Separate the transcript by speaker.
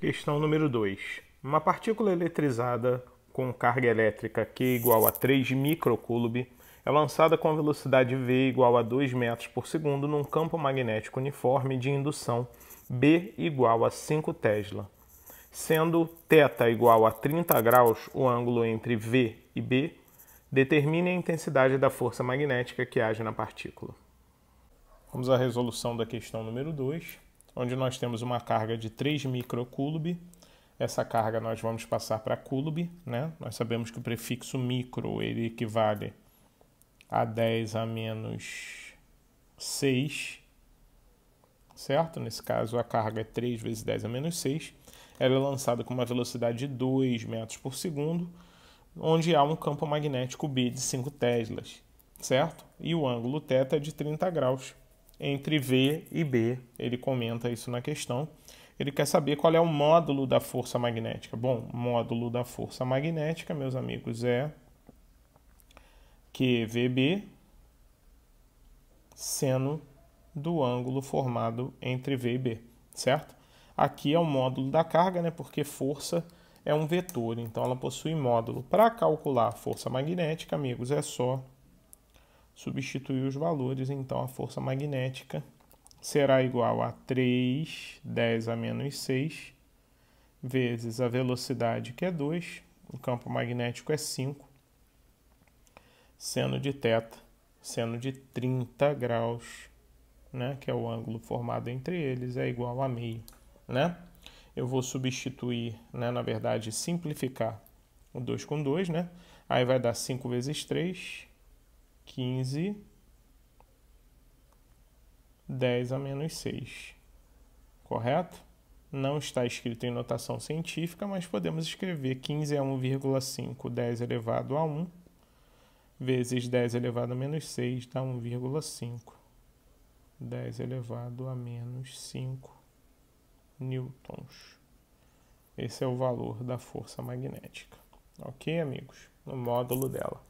Speaker 1: Questão número 2. Uma partícula eletrizada com carga elétrica Q igual a 3 microcoulomb é lançada com velocidade V igual a 2 metros por segundo num campo magnético uniforme de indução B igual a 5 Tesla, sendo θ igual a 30 graus o ângulo entre V e B, determine a intensidade da força magnética que age na partícula. Vamos à resolução da questão número 2 onde nós temos uma carga de 3 microcoulomb. Essa carga nós vamos passar para coulomb, né? Nós sabemos que o prefixo micro ele equivale a 10 a menos 6, certo? Nesse caso, a carga é 3 vezes 10 a menos 6. Ela é lançada com uma velocidade de 2 metros por segundo, onde há um campo magnético B de 5 teslas, certo? E o ângulo θ é de 30 graus entre V e B. Ele comenta isso na questão. Ele quer saber qual é o módulo da força magnética. Bom, módulo da força magnética, meus amigos, é QVB seno do ângulo formado entre V e B, certo? Aqui é o módulo da carga, né? Porque força é um vetor, então ela possui módulo. Para calcular a força magnética, amigos, é só substituir os valores, então a força magnética será igual a 3, 10 a menos 6, vezes a velocidade, que é 2, o campo magnético é 5, seno de θ, seno de 30 graus, né, que é o ângulo formado entre eles, é igual a meio. Né? Eu vou substituir, né, na verdade, simplificar o 2 com 2, né? aí vai dar 5 vezes 3, 15, 10 a menos 6. Correto? Não está escrito em notação científica, mas podemos escrever 15 é 1,5, 10 elevado a 1, vezes 10 elevado a menos 6 dá 1,5. 10 elevado a menos 5 newtons. Esse é o valor da força magnética. Ok, amigos? No módulo dela.